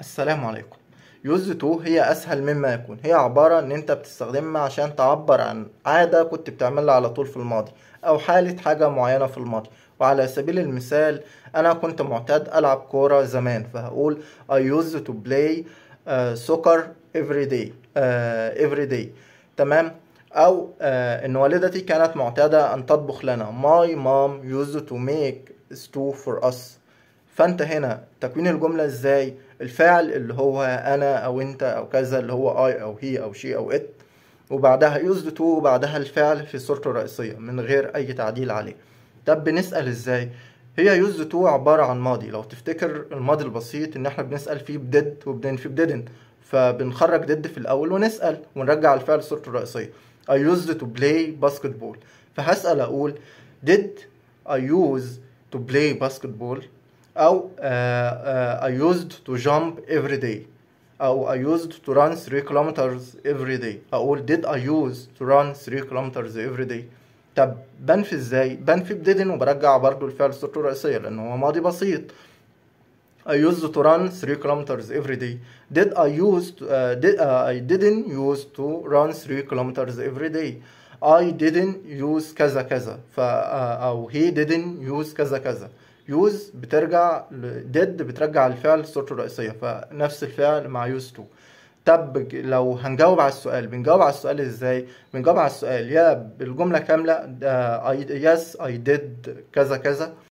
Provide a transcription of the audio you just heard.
السلام عليكم يوز تو هي اسهل مما يكون هي عبارة ان انت بتستخدمها عشان تعبر عن عادة كنت بتعملها على طول في الماضي او حالة حاجة معينة في الماضي وعلى سبيل المثال انا كنت معتاد العب كورة زمان فهقول I used to play uh, soccer every day uh, every day تمام او uh, ان والدتي كانت معتادة ان تطبخ لنا my mom used to make stew for us فانت هنا تكوين الجمله ازاي الفعل اللي هو انا او انت او كذا اللي هو اي او هي او شي او ات وبعدها يوز تو وبعدها الفعل في صورته الرئيسيه من غير اي تعديل عليه طب بنسال ازاي هي يوز تو عباره عن ماضي لو تفتكر الماضي البسيط ان احنا بنسال فيه بديد وبننفي بديدنت فبنخرج ديد في الاول ونسال ونرجع الفعل صورته الرئيسيه I used to play basketball فهسال اقول did I use to play basketball أو uh, uh, I used to jump every day أو I used to run 3 kilometers every day أقول did I use to run 3 kilometers every day طب بنفي ازاي؟ بنفي بديدن وبرجع برضو الفعل صورته الرئيسية لأن هو ماضي بسيط I used to run 3 kilometers every day did I used uh, did, uh, I didn't use to run 3 kilometers every day I didn't use كذا كذا ف او he didn't use كذا كذا use بترجع ل did بترجع الفعل صورته الرئيسيه فنفس الفعل مع used to طب لو هنجاوب على السؤال بنجاوب على السؤال ازاي بنجاوب على السؤال يا بالجمله كامله uh, I, yes I did كذا كذا